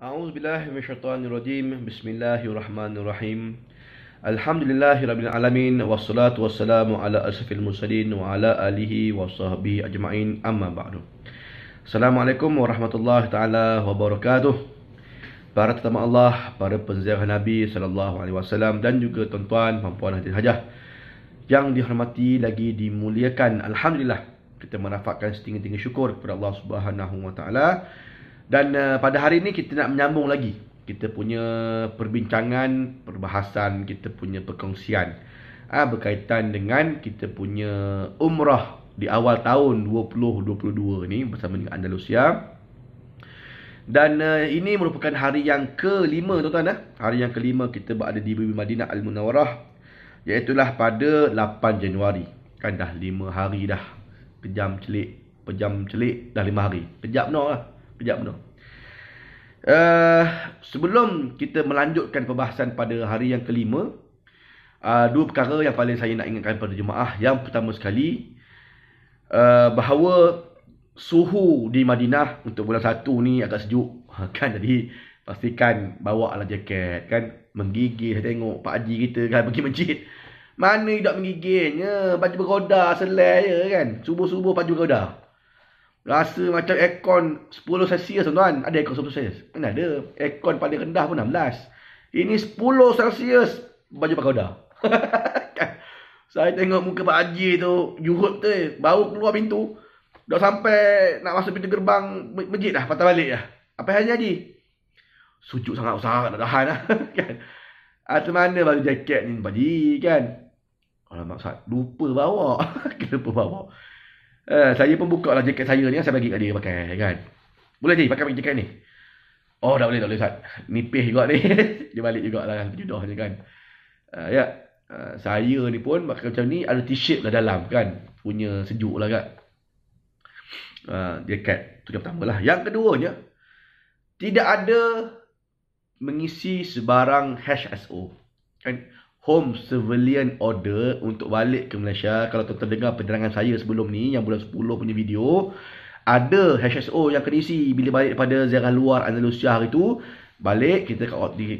A'udzu billahi minasyaitonir rajim. Bismillahirrahmanirrahim. Alhamdulillahirabbil alamin wassalatu wassalamu ala asyrafil mursalin wa ala alihi washabbihi ajmain amma ba'du. Assalamualaikum warahmatullahi taala wabarakatuh. Para tetamu Allah, para penziarah Nabi sallallahu alaihi wasallam dan juga tuan-tuan dan puan hadirin hajah yang dihormati lagi dimuliakan. Alhamdulillah kita merafakkan setinggi-tinggi syukur kepada Allah Subhanahu wa taala dan uh, pada hari ini kita nak menyambung lagi kita punya perbincangan, perbahasan, kita punya perkongsian ah berkaitan dengan kita punya umrah di awal tahun 2022 ni bersama dengan Andalusia. Dan uh, ini merupakan hari yang kelima tuan-tuan eh. Hari yang kelima kita berada di Bumi Madinah Al Munawarah Iaitulah pada 8 Januari. Kan dah 5 hari dah. Kejam celik, pejam celik dah 5 hari. Kejap noh kejap tu. Uh, eh, sebelum kita melanjutkan perbahasan pada hari yang kelima, uh, dua perkara yang paling saya nak ingatkan pada jemaah. Yang pertama sekali, uh, bahawa suhu di Madinah untuk bulan satu ni agak sejuk. Ha, kan jadi pastikan bawa ala jaket kan. Menggigil saya tengok Pak Haji kita kan pergi masjid. Mana hidup menggigilnya? Baju bergoda selai je kan. Subuh-subuh baju bergoda. Rasa macam aircon 10 celsius lah, tuan-tuan. Ada aircon 10 celsius? Mana ada. Aircon paling rendah pun 16. Ini 10 celsius baju pakai udah. Saya tengok muka Pak Haji tu. juhut tu. Eh. Baru keluar pintu. Dah sampai nak masuk pintu gerbang. Majid dah patah balik lah. Apa yang jadi? Sujud sangat usah. Tak tahan lah. kan? Atau ah, mana baju jaket ni Pak Haji kan? Alamak, lupa bawa. Kenapa bawa? Uh, saya pun buka lah jaket saya ni Saya bagi kat dia pakai kan Boleh je pakai jaket ni Oh dah boleh tak boleh Ustaz Nipih juga ni Dia balik juga lah Judah je kan uh, Ya uh, Saya ni pun pakai macam ni Ada t-shirt lah dalam kan Punya sejuk lah kan uh, Jaket tu yang pertama lah Yang keduanya Tidak ada Mengisi sebarang hash SO kan? Home Civilian Order untuk balik ke Malaysia. Kalau tuan-tuan dengar penerangan saya sebelum ni yang bulan 10 punya video, ada HSO yang kena isi bila balik daripada ziarah luar Andalusia hari tu. Balik, kita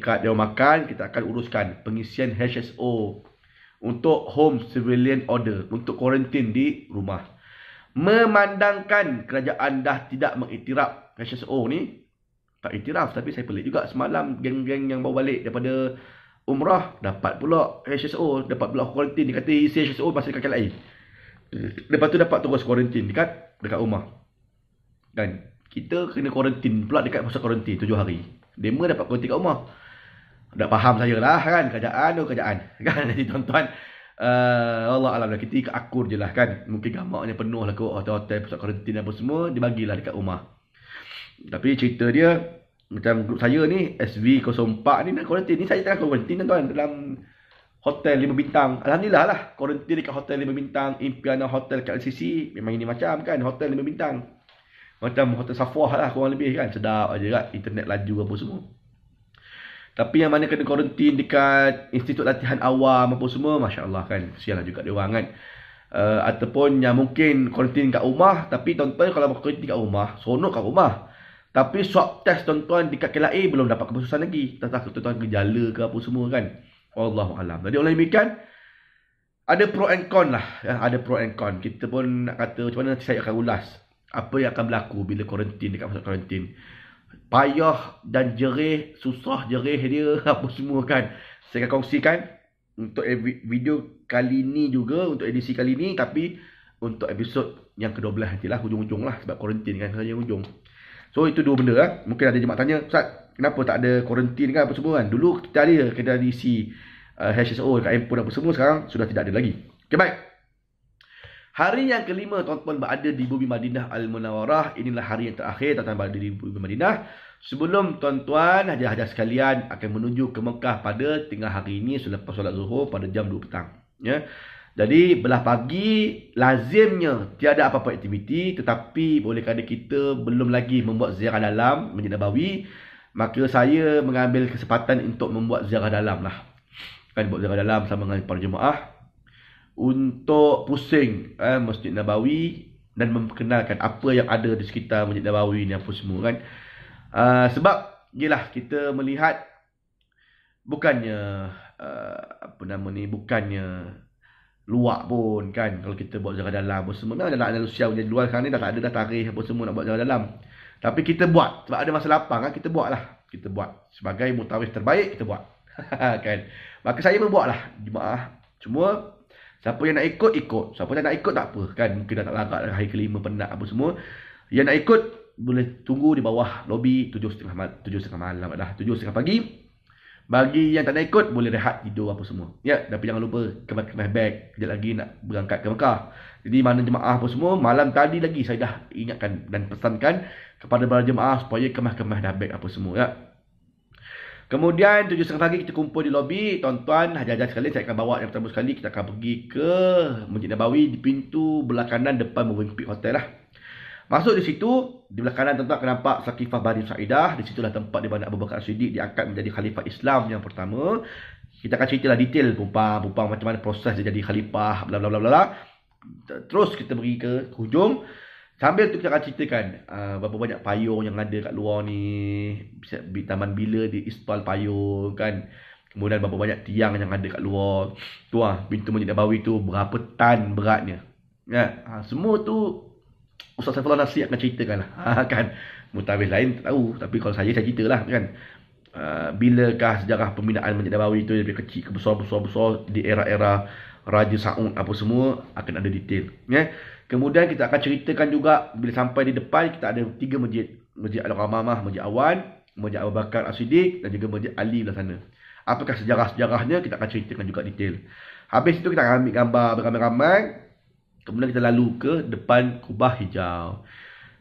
kat dia makan, kita akan uruskan pengisian HSO untuk Home Civilian Order untuk quarantine di rumah. Memandangkan kerajaan dah tidak mengiktiraf HSO ni, tak iktiraf tapi saya pelik juga semalam geng-geng yang bawa balik daripada umrah dapat pula HSO dapat pula kuarantin dia kata isi HSO masih dekat KLIA lepas tu dapat terus kuarantin dekat dekat rumah Dan kita kena kuarantin pula dekat masa kuarantin tujuh hari demo dapat kuarantin kat rumah tak faham saya lah kan kerajaan tu kerajaan kan jadi tuan-tuan uh, Allah Alam lah, kita ikut akur je lah kan mungkin gamaknya penuh lah kau hotel-hotel pusat kuarantin apa semua dibagilah dekat rumah tapi cerita dia macam grup saya ni SV04 ni nak quarantine ni saya tengah quarantine lah, tuan dalam hotel lima bintang alhamdulillah lah quarantine dekat hotel lima bintang Impiana Hotel kat LCC memang ini macam kan hotel lima bintang macam hotel Safwah lah kurang lebih kan sedap aja lah, kan internet laju apa semua tapi yang mana kena quarantine dekat institut latihan awam apa semua masya-Allah kan sialah juga dia orang kan uh, ataupun yang mungkin quarantine kat rumah tapi tuan-tuan kalau quarantine kat rumah seronok kat rumah tapi swab test tuan-tuan dekat KLIA belum dapat keputusan lagi. Tentang tuan-tuan gejala ke apa semua kan. Allah Wallahualam. Jadi oleh demikian, ada pro and con lah. Ya, ada pro and con. Kita pun nak kata macam mana saya akan ulas. Apa yang akan berlaku bila kuarantin dekat masa kuarantin. Payah dan jerih, susah jerih dia apa semua kan. Saya akan kongsikan untuk video kali ni juga, untuk edisi kali ni. Tapi untuk episod yang ke-12 nanti lah, hujung-hujung lah. Sebab kuarantin kan, hanya hujung. -hujung. So itu dua benda lah. Mungkin ada jemaah tanya, Ustaz, kenapa tak ada quarantine kan apa semua kan? Dulu kita ada kita ada isi uh, HSO dekat handphone apa semua, sekarang sudah tidak ada lagi. Okay, baik. Hari yang kelima tuan-tuan berada di bumi Madinah Al-Munawarah. Inilah hari yang terakhir tuan-tuan berada di bumi Madinah. Sebelum tuan-tuan, hadiah-hadiah sekalian akan menuju ke Mekah pada tengah hari ini selepas solat zuhur pada jam 2 petang. Ya. Yeah. Jadi belah pagi lazimnya tiada apa-apa aktiviti tetapi boleh kerana kita belum lagi membuat ziarah dalam Masjid Nabawi maka saya mengambil kesempatan untuk membuat ziarah dalam lah. Kan buat ziarah dalam sama dengan para jemaah untuk pusing eh, Masjid Nabawi dan memperkenalkan apa yang ada di sekitar Masjid Nabawi ni apa semua kan. Uh, sebab yalah kita melihat bukannya uh, apa nama ni bukannya luar pun kan kalau kita buat zakat dalam apa semua memang ada anak manusia yang luar sekarang ni dah tak ada dah tarikh apa semua nak buat zakat dalam tapi kita buat sebab ada masa lapang kan kita buatlah kita buat sebagai mutawif terbaik kita buat kan maka saya pun buatlah jemaah cuma siapa yang nak ikut ikut siapa yang nak ikut tak apa kan mungkin dah tak larat hari kelima penat apa semua yang nak ikut boleh tunggu di bawah lobi 7.30 malam 7.30 malam dah 7.30 pagi bagi yang tak nak ikut boleh rehat tidur apa semua. Ya, tapi jangan lupa kena kena bag kejap lagi nak berangkat ke Mekah. Jadi mana jemaah apa semua malam tadi lagi saya dah ingatkan dan pesankan kepada para jemaah supaya kemah-kemah dah bag apa semua ya. Kemudian tujuh setengah pagi kita kumpul di lobi. Tuan-tuan, hajar-hajar sekali saya akan bawa yang pertama sekali. Kita akan pergi ke Masjid Nabawi di pintu belakangan depan Moving Hotel lah. Masuk di situ, di belah kanan tuan-tuan akan nampak Saqifah Bani Sa'idah. Di situlah tempat di mana Abu Bakar Siddiq diangkat menjadi khalifah Islam yang pertama. Kita akan ceritalah detail pumpang-pumpang macam mana proses dia jadi khalifah, bla bla bla bla. Terus kita pergi ke hujung. Sambil tu kita akan ceritakan uh, berapa banyak payung yang ada kat luar ni. Taman Bila di Ispal payung kan. Kemudian berapa banyak tiang yang ada kat luar. Tu lah, pintu Masjid Nabawi tu berapa tan beratnya. Ya, ha, semua tu Ustaz Saifullah Nasir akan ceritakan lah. Ah, ha, kan? Mutawis lain tak tahu. Tapi kalau saya, saya ceritalah kan. Uh, bilakah sejarah pembinaan Masjid Nabawi itu dari kecil ke besar, besar, besar di era-era Raja Saud apa semua akan ada detail. Yeah? Kemudian kita akan ceritakan juga bila sampai di depan kita ada tiga masjid. Masjid Al-Ramamah, Masjid Awan, Masjid Abu Bakar Al-Siddiq dan juga Masjid Ali belah sana. Apakah sejarah-sejarahnya kita akan ceritakan juga detail. Habis itu kita akan ambil gambar beramai-ramai Kemudian kita lalu ke depan kubah hijau.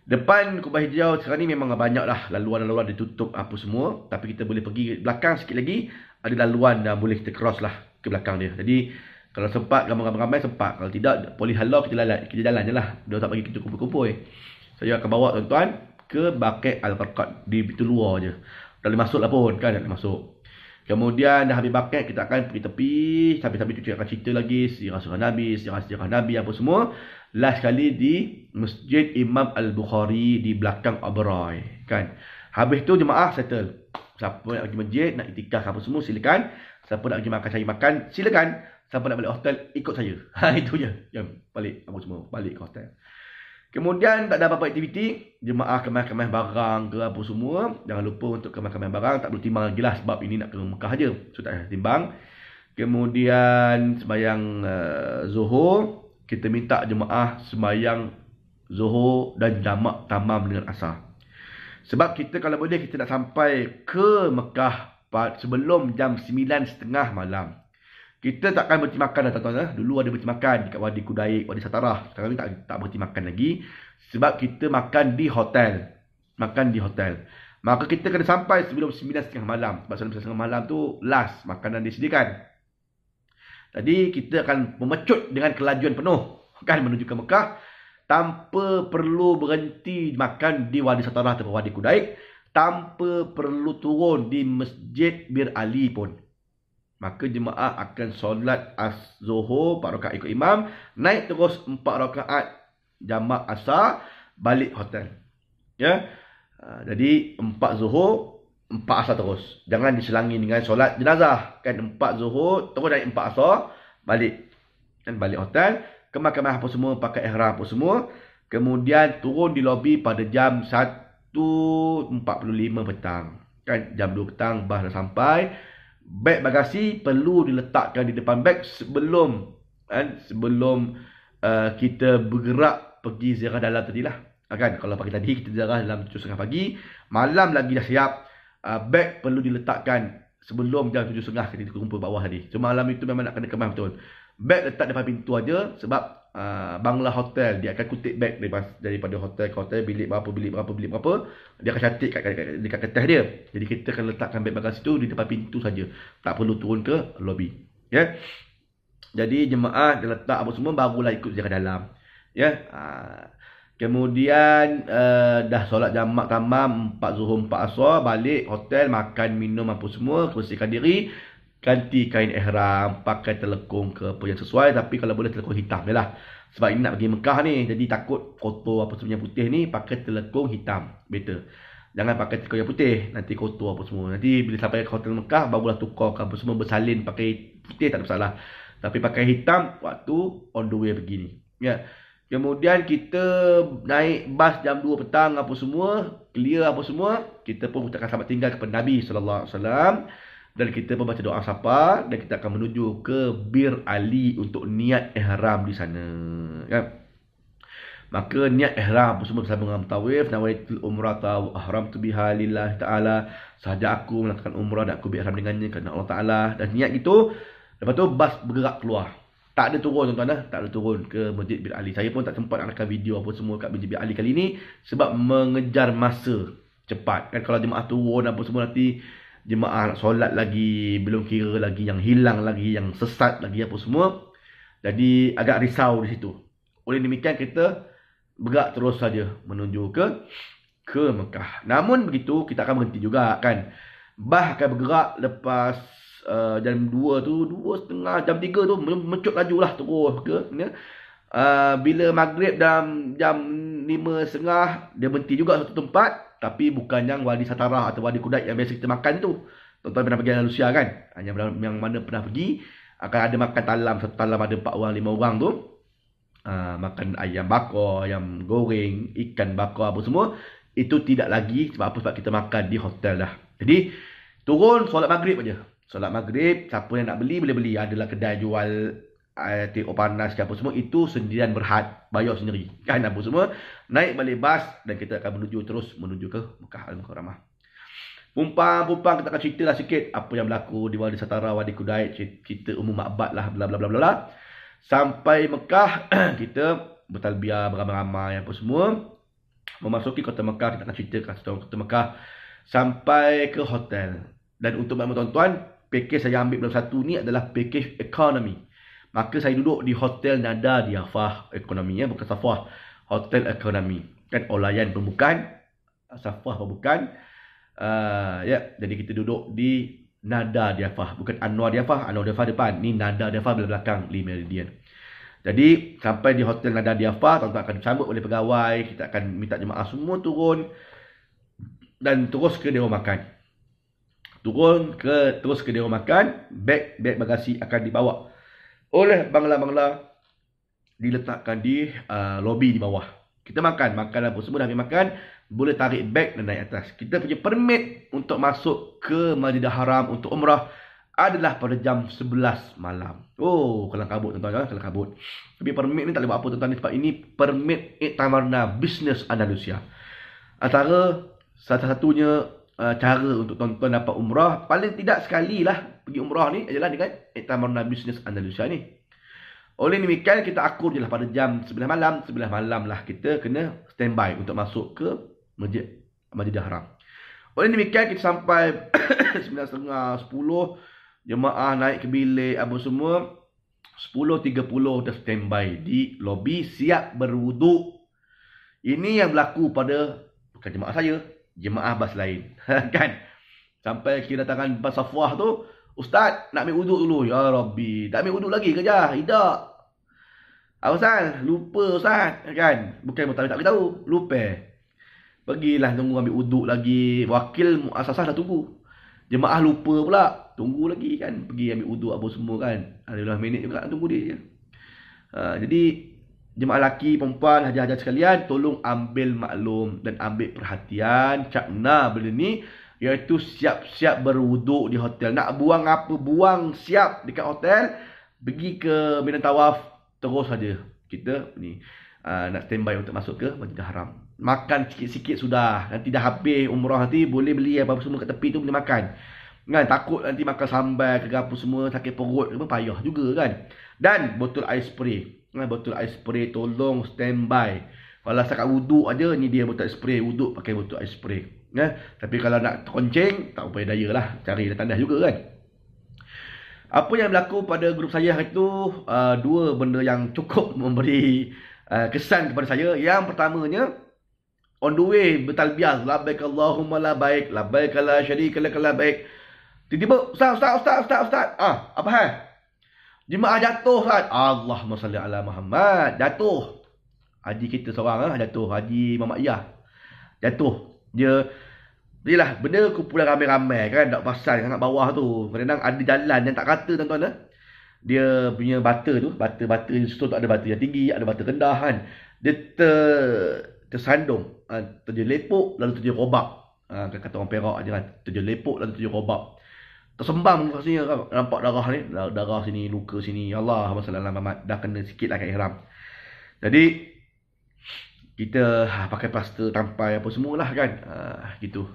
Depan kubah hijau sekarang ni memang banyak lah laluan-laluan ditutup apa semua. Tapi kita boleh pergi belakang sikit lagi. Ada laluan dah boleh kita cross lah ke belakang dia. Jadi kalau sempat ramai-ramai sempat. Kalau tidak polis halau kita, lalat, kita jalan je lah. Dia tak bagi kita kumpul-kumpul. Eh. Saya akan bawa tuan-tuan ke bakat Al-Farqat di pintu luar je. Dah boleh masuk lah pun kan. Dah boleh masuk. Kemudian dah habis bucket, kita akan pergi tepi. tapi sambil cuci akan cerita lagi. Sirah-sirah Nabi, sirah-sirah Nabi, apa semua. Last sekali di Masjid Imam Al-Bukhari di belakang oberoi Kan? Habis tu jemaah settle. Siapa nak pergi masjid, nak itikah apa semua, silakan. Siapa nak pergi makan, cari makan, silakan. Siapa nak balik hotel, ikut saya. Ha, itu je. Yang balik apa semua. Balik ke hotel. Kemudian tak ada apa-apa aktiviti, jemaah kemas-kemas barang ke apa semua, jangan lupa untuk kemas-kemas barang, tak perlu timbang lagi lah sebab ini nak ke Mekah je. So tak timbang. Kemudian sembahyang uh, eh, Zuhur, kita minta jemaah sembahyang Zuhur dan jamak tamam dengan asar. Sebab kita kalau boleh kita nak sampai ke Mekah sebelum jam 9.30 malam. Kita takkan berhenti makan dah tuan-tuan. Eh? Dulu ada berhenti makan dekat Wadi Kudaik, Wadi Satara. Sekarang ni tak, tak berhenti makan lagi. Sebab kita makan di hotel. Makan di hotel. Maka kita kena sampai sebelum 9.30 malam. Sebab sebelum 9.30 malam tu last makanan disediakan. Tadi kita akan memecut dengan kelajuan penuh. Kan menuju ke Mekah. Tanpa perlu berhenti makan di Wadi Satara atau Wadi Kudaik. Tanpa perlu turun di Masjid Bir Ali pun maka jemaah akan solat az-zuhur 4 rakaat ikut imam naik terus empat rakaat jamak asar balik hotel ya ah, jadi empat zuhur empat asar terus jangan diselangi dengan solat jenazah kan empat zuhur terus naik 4 asar balik dan balik hotel ke mahkamah apa semua pakai ihram apa semua kemudian turun di lobi pada jam 1.45 petang kan jam 2 petang bas dah sampai beg bagasi perlu diletakkan di depan beg sebelum kan, sebelum uh, kita bergerak pergi ziarah dalam tadi lah. Ah, kan? Kalau pagi tadi kita ziarah dalam 7.30 pagi, malam lagi dah siap, uh, beg perlu diletakkan sebelum jam 7.30 kita kumpul bawah tadi. Cuma malam itu memang nak kena kemas betul. Beg letak depan pintu aja sebab Ah, bangla hotel dia akan kutip beg daripada hotel ke hotel bilik berapa bilik berapa bilik berapa dia akan cantik kat, kat, kat dekat kertas dia jadi kita akan letakkan beg bagasi tu di depan pintu saja tak perlu turun ke lobby ya yeah? jadi jemaah dia letak apa semua barulah ikut dia ke dalam ya yeah? kemudian uh, dah solat jamak tamam 4 zuhur 4 asar balik hotel makan minum apa semua bersihkan diri ganti kain ihram, pakai telekung ke apa yang sesuai tapi kalau boleh telekung hitam jelah. Sebab ini nak pergi Mekah ni, jadi takut kotor apa semuanya putih ni, pakai telekung hitam. betul. Jangan pakai telekung yang putih, nanti kotor apa semua. Nanti bila sampai ke hotel Mekah, barulah tukar apa semua bersalin pakai putih tak ada masalah. Tapi pakai hitam waktu on the way begini. Ya. Kemudian kita naik bas jam 2 petang apa semua, clear apa semua, kita pun ucapkan selamat tinggal kepada Nabi sallallahu alaihi wasallam dan kita membaca doa sapa dan kita akan menuju ke Bir Ali untuk niat ihram di sana ya maka niat ihram semua bersama dengan tawif nawaitul umrah taw ahram tu biha lillah taala sahaja aku melakukan umrah dan aku berihram dengannya kerana Allah taala dan niat itu lepas tu bas bergerak keluar tak ada turun tuan-tuan eh? Tak ada turun ke Masjid BIR Ali Saya pun tak sempat nak rakam video apa semua Kat Masjid Bin Ali kali ni Sebab mengejar masa Cepat Kan kalau jemaah turun apa semua nanti jemaah nak solat lagi, belum kira lagi yang hilang lagi, yang sesat lagi apa semua. Jadi agak risau di situ. Oleh demikian kita bergerak terus saja menuju ke ke Mekah. Namun begitu kita akan berhenti juga kan. Bah akan bergerak lepas uh, jam 2 tu, 2 setengah, jam 3 tu mencuk mencut lajulah terus ke. Ya. Uh, bila maghrib dalam jam lima setengah dia berhenti juga satu tempat tapi bukan yang wadi satara atau wadi kudat yang biasa kita makan tu tuan-tuan pernah pergi Andalusia kan ah, yang, yang mana pernah pergi akan ada makan talam satu talam ada empat orang lima orang tu uh, makan ayam bakar ayam goreng ikan bakar apa semua itu tidak lagi sebab apa sebab kita makan di hotel dah jadi turun solat maghrib aja solat maghrib siapa yang nak beli boleh beli adalah kedai jual Eh, tengok uh, panas ke apa semua Itu sendirian berhad Bayar sendiri Kan apa semua Naik balik bas Dan kita akan menuju terus Menuju ke Mekah Al-Mukarramah Pumpang-pumpang kita akan ceritalah sikit apa yang berlaku di Wadi Satara, Wadi Kudait, cerita umum makbat lah, bla bla bla bla. Sampai Mekah, kita bertalbiah beramai-ramai apa semua. Memasuki kota Mekah, kita akan cerita kat kota Mekah. Sampai ke hotel. Dan untuk bapak tuan-tuan, pakej saya ambil bulan satu ni adalah pakej ekonomi. Maka saya duduk di Hotel Nada di Afah Ekonomi. Ya, bukan Safah. Hotel Ekonomi. Kan Olayan oh, pun bukan. Safah pun bukan. Uh, ah, ya, jadi kita duduk di Nada di Afah. Bukan Anwar di Afah. Anwar di Afah depan. Ni Nada di Afah belakang. di Meridian. Jadi, sampai di Hotel Nada di Afah. Tuan-tuan akan disambut oleh pegawai. Kita akan minta jemaah semua turun. Dan terus ke dewa makan. Turun ke terus ke dewa makan. Beg-beg bagasi akan dibawa. Uh, oleh bangla-bangla diletakkan di uh, lobi di bawah. Kita makan, makan apa semua dah habis makan, boleh tarik beg dan naik atas. Kita punya permit untuk masuk ke Madinah Haram untuk umrah adalah pada jam 11 malam. Oh, kalau kabut tuan-tuan, eh, kalau kabut. Tapi permit ni tak boleh buat apa tuan-tuan sebab ini permit Iktamarna Business Andalusia. Antara salah satunya uh, cara untuk tuan-tuan dapat umrah paling tidak sekali lah pergi umrah ni adalah dengan Itamarna Business Andalusia ni. Oleh demikian kita akur je lah pada jam 9 malam, 9 malam lah kita kena standby untuk masuk ke Masjid Masjid Haram. Oleh demikian kita sampai 9.30, 10 jemaah naik ke bilik apa semua 10.30 dah standby di lobi siap berwuduk. Ini yang berlaku pada bukan jemaah saya, jemaah bas lain. kan? Sampai kita datangkan bas safwah tu, Ustaz nak ambil uduk dulu. Ya Rabbi, tak ambil uduk lagi kerja? Tidak. Apa sal? Lupa Ustaz. Kan? Bukan tak tak tahu. Lupa. Pergilah tunggu ambil uduk lagi. Wakil asasah dah tunggu. Jemaah lupa pula. Tunggu lagi kan. Pergi ambil uduk apa semua kan. Ada 15 minit juga tunggu dia. Ya. Ha, jadi, Jemaah lelaki, perempuan, hajar-hajar sekalian Tolong ambil maklum dan ambil perhatian Cakna benda ni Iaitu siap-siap berwuduk di hotel Nak buang apa, buang siap dekat hotel Pergi ke Medan Tawaf Terus saja Kita ni uh, nak standby untuk masuk ke Masjidil Haram Makan sikit-sikit sudah Nanti dah habis umrah nanti Boleh beli apa-apa semua kat tepi tu boleh makan Kan, takut nanti makan sambal ke apa semua Sakit perut ke apa, payah juga kan Dan botol air spray Nah, kan, botol air spray tolong standby. Kalau sakat wuduk aja ni dia botol air spray wuduk pakai botol air spray. Ya, tapi kalau nak konceng tak upaya daya lah cari dah tandas juga kan. Apa yang berlaku pada grup saya hari tu uh, dua benda yang cukup memberi uh, kesan kepada saya. Yang pertamanya on the way bertalbiyah labbaik Allahumma labbaik labbaik la syarika lak labbaik. Tiba-tiba ustaz ustaz ustaz ustaz ustaz ah apa hal? Jemaah jatuh kan. Allahumma salli Muhammad. Jatuh. Haji kita seorang lah. Jatuh. Haji Mama Iyah. Jatuh. Dia. Yelah. Benda kumpulan ramai-ramai kan. Tak pasal kat bawah tu. Kadang-kadang ada jalan yang tak kata tuan-tuan lah. Dia punya bata tu. Bata-bata yang -bata, tu ada bata yang tinggi. Ada bata rendah kan. Dia ter, tersandung. Ha, Lalu terjun robak. Ah, kan kata orang perak je kan. Terjun Lalu terjun robak tersembam rasanya nampak darah ni darah sini luka sini ya Allah masalah dah kena sikit lah kat ihram jadi kita ah, pakai plaster tampai apa semua lah kan uh, gitu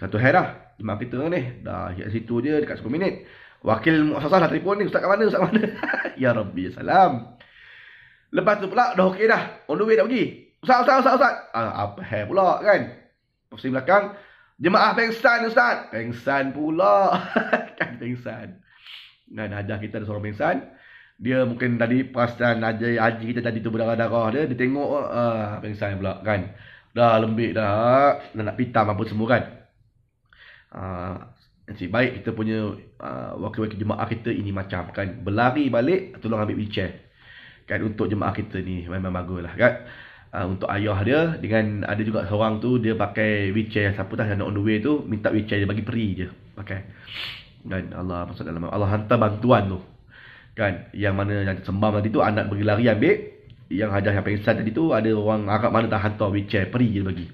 satu hari dah imam kita ni dah kat situ je dekat 10 minit wakil muassasah dah telefon ni ustaz kat mana ustaz kat mana ya Rabbi salam lepas tu pula dah okey dah on the way dah pergi ustaz ustaz ustaz, ustaz. Uh, apa hal pula kan pasal belakang Jemaah pengsan Ustaz. Pengsan pula. kan pengsan. Dan ajar kita ada seorang pengsan. Dia mungkin tadi perasan haji, haji kita tadi tu berdarah-darah dia. Dia tengok uh, pengsan pula kan. Dah lembik dah. Dah nak pitam apa semua kan. Uh, ah, Encik baik kita punya uh, wakil-wakil jemaah kita ini macam kan. Berlari balik tolong ambil wheelchair. Kan untuk jemaah kita ni memang bagus lah kan. Ah, untuk ayah dia dengan ada juga seorang tu dia pakai wheelchair siapa tahu nak on the way tu minta wheelchair dia bagi peri je pakai dan Allah masuk dalam Allah hantar bantuan tu kan yang mana yang sembah tadi tu anak pergi lari ambil yang hajah yang pengsan tadi tu ada orang Arab mana tak hantar wheelchair peri je bagi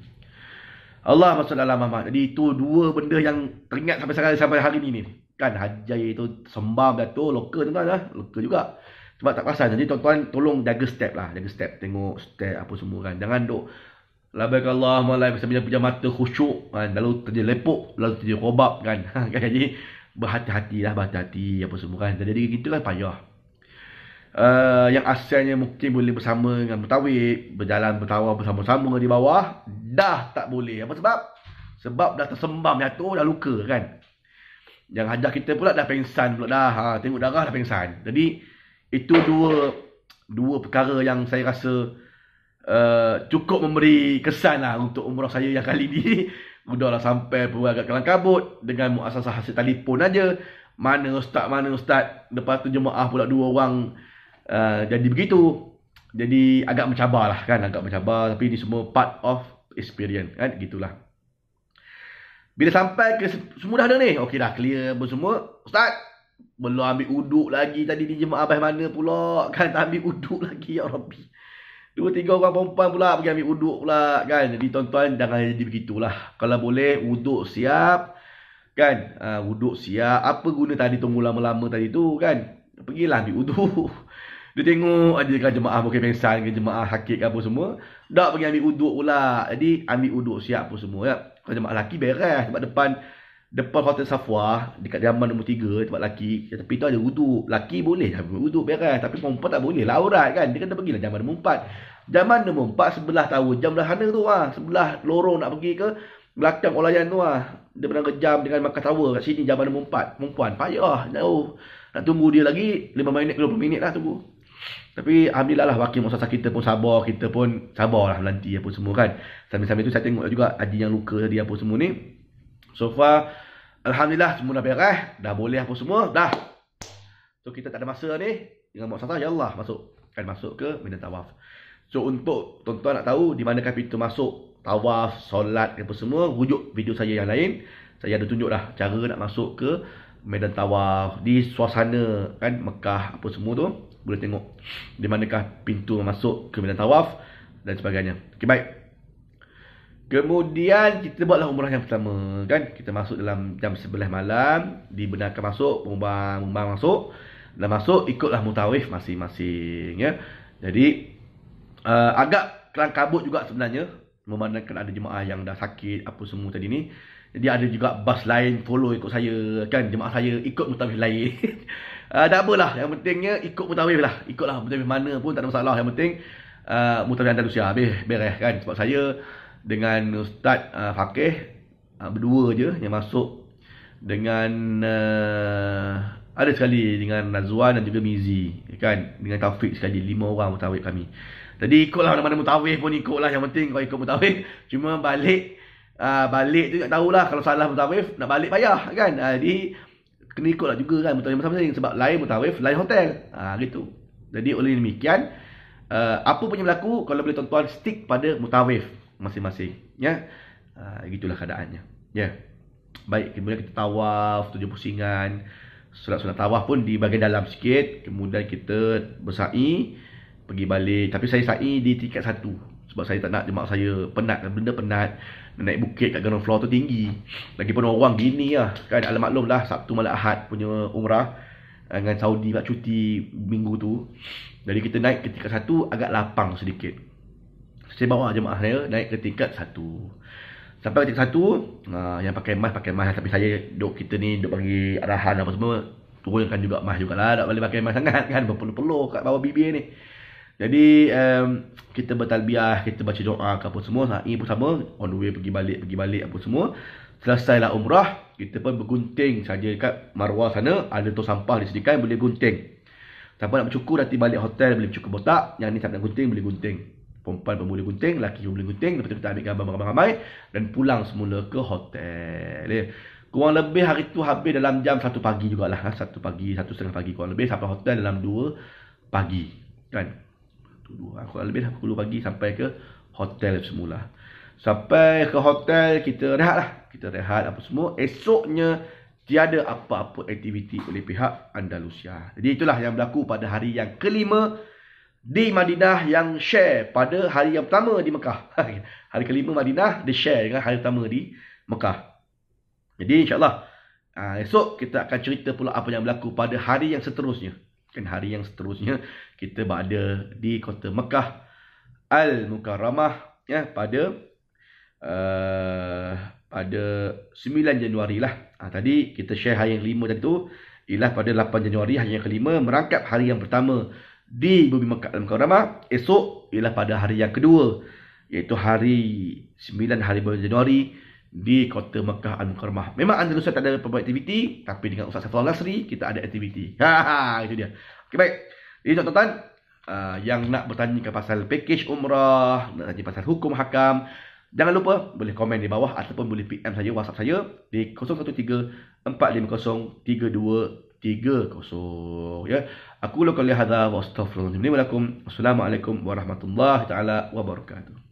Allah masuk dalam mama jadi itu dua benda yang teringat sampai sekarang sampai hari ni ni kan hajah itu sembah dah tu lokal tu kan lah lokal juga sebab tak pasal. Jadi tuan-tuan tolong jaga step lah. Jaga step. Tengok step apa semua kan. Jangan duk. Labaik Allah malai. Bisa bila pejam mata khusyuk. Kan? Lalu terjadi lepuk. Lalu terjadi robak kan. kan jadi berhati-hati lah. Berhati-hati apa semua kan. Jadi kita lah, kan payah. Uh, yang asalnya mungkin boleh bersama dengan mutawid berjalan bertawa bersama-sama di bawah dah tak boleh apa sebab sebab dah tersembam jatuh dah luka kan yang hajah kita pula dah pengsan pula dah ha, tengok darah dah pengsan jadi itu dua dua perkara yang saya rasa uh, cukup memberi kesan lah untuk umrah saya yang kali ni Mudahlah sampai pun agak kelang kabut Dengan muasasah hasil telefon aja Mana ustaz, mana ustaz Lepas tu jemaah pula dua orang uh, Jadi begitu Jadi agak mencabar lah kan Agak mencabar Tapi ini semua part of experience kan Gitulah Bila sampai ke Semudah dah ni Okey dah clear semua Ustaz belum ambil uduk lagi tadi di jemaah abis mana pula. Kan tak ambil uduk lagi ya Rabbi. Dua tiga orang perempuan pula pergi ambil uduk pula kan. Jadi tuan-tuan jangan jadi begitulah. Kalau boleh uduk siap. Kan. Uh, uduk siap. Apa guna tadi tunggu lama-lama tadi tu kan. Pergilah ambil uduk. Dia tengok ada kan jemaah mungkin pensan ke jemaah hakik ke apa semua. Tak pergi ambil uduk pula. Jadi ambil uduk siap apa semua. Ya. Kalau jemaah lelaki beres sebab depan depan hotel Safwa dekat jaman nombor 3 tempat laki ya, tapi tu ada wuduk laki boleh dah wuduk beres tapi perempuan tak boleh laurat lah. kan dia kata pergi jaman lah nombor 4 jaman nombor 4 sebelah tahu jam dah sana tu ah sebelah lorong nak pergi ke belakang olayan tu ah dia pernah kejam dengan makan tawa kat sini jaman nombor 4 perempuan payah lah. jauh nak tunggu dia lagi 5 minit 20 minit lah tunggu tapi Alhamdulillah lah Wakil masyarakat kita pun sabar Kita pun sabar lah Nanti apa semua kan Sambil-sambil tu saya tengok juga adik yang luka dia apa semua ni So far Alhamdulillah semua dah beres Dah boleh apa semua Dah So kita tak ada masa ni Dengan Mok Sasa Ya Allah masuk Kan masuk ke Mina Tawaf So untuk tuan-tuan nak tahu Di manakah pintu masuk Tawaf, solat apa semua Rujuk video saya yang lain Saya ada tunjuk dah Cara nak masuk ke Medan Tawaf Di suasana kan Mekah apa semua tu Boleh tengok Di manakah pintu masuk ke Medan Tawaf Dan sebagainya Okay bye Kemudian kita buatlah umrah yang pertama kan kita masuk dalam jam 11 malam dibenarkan masuk pembang masuk dan masuk ikutlah mutawif masing-masing ya. Jadi uh, agak kelang kabut juga sebenarnya memandangkan ada jemaah yang dah sakit apa semua tadi ni. Jadi ada juga bas lain follow ikut saya kan jemaah saya ikut mutawif lain. uh, tak apalah yang pentingnya ikut mutawif lah. Ikutlah mutawif mana pun tak ada masalah yang penting uh, mutawif Andalusia habis beres kan sebab saya dengan Ustaz uh, Fakih uh, berdua je yang masuk dengan uh, ada sekali dengan Nazwan dan juga Mizi kan dengan Taufik sekali lima orang mutawif kami jadi ikutlah mana-mana mutawif pun ikutlah yang penting kau ikut mutawif cuma balik uh, balik tu tak tahulah kalau salah mutawif nak balik payah kan uh, jadi kena ikutlah juga kan mutawif macam masing sebab lain mutawif lain hotel uh, gitu jadi oleh demikian uh, apa pun yang berlaku kalau boleh tuan-tuan stick pada mutawif masing-masing ya uh, gitulah keadaannya ya baik kemudian kita tawaf tujuh pusingan Surat-surat tawaf pun di bahagian dalam sikit kemudian kita bersa'i pergi balik tapi saya sa'i di tingkat satu sebab saya tak nak jemaah saya penat dan benda penat naik bukit kat ground floor tu tinggi lagi pun orang gini lah kan alam maklum lah Sabtu malam Ahad punya umrah eh, dengan Saudi nak cuti minggu tu jadi kita naik ke tingkat satu agak lapang sedikit saya bawa jemaah saya naik ke tingkat satu. Sampai tingkat satu, uh, yang pakai mask, pakai mask. Tapi saya, duk kita ni, duk bagi arahan apa semua, turunkan juga mask juga lah. Tak boleh pakai mask sangat kan, berpeluh-peluh kat bawah bibir ni. Jadi, um, kita bertalbiah, kita baca doa ke apa semua. Sa'i ah, pun sama, on the way pergi balik, pergi balik apa semua. Selesailah umrah, kita pun bergunting saja kat marwah sana. Ada tu sampah di disediakan, boleh gunting. Siapa nak bercukur, nanti balik hotel, boleh bercukur botak. Yang ni siapa nak gunting, boleh gunting perempuan pun gunting, lelaki pun gunting. Lepas tu kita ambil gambar ramai-ramai dan pulang semula ke hotel. Eh. Kurang lebih hari tu habis dalam jam 1 pagi jugalah. 1 ha. pagi, 1 setengah pagi kurang lebih sampai hotel dalam 2 pagi. Kan? Ha. Kurang lebih 10 pagi sampai ke hotel semula. Sampai ke hotel kita rehat lah. Kita rehat apa semua. Esoknya tiada apa-apa aktiviti oleh pihak Andalusia. Jadi itulah yang berlaku pada hari yang kelima di Madinah yang share pada hari yang pertama di Mekah. hari kelima Madinah dia share dengan hari pertama di Mekah. Jadi insyaAllah ah, esok kita akan cerita pula apa yang berlaku pada hari yang seterusnya. Kan hari yang seterusnya kita berada di kota Mekah Al-Mukarramah ya, pada uh, pada 9 Januari lah. Ha, tadi kita share hari yang kelima tadi tu ialah pada 8 Januari hari yang kelima merangkap hari yang pertama di bumi Mekah dalam kalender esok ialah pada hari yang kedua iaitu hari 9 hari bulan Januari di kota Mekah Al-Mukarramah. Memang anda Andalus tak ada apa aktiviti tapi dengan Ustaz Safwan Lasri kita ada aktiviti. Haha, ha, ha, itu dia. Okey baik. Jadi tuan-tuan uh, yang nak bertanya pasal package umrah, nak tanya pasal hukum hakam, jangan lupa boleh komen di bawah ataupun boleh PM saya WhatsApp saya di 013 450 3212 ya. Aku lakukan lihat hadza wa Assalamualaikum warahmatullahi taala wabarakatuh.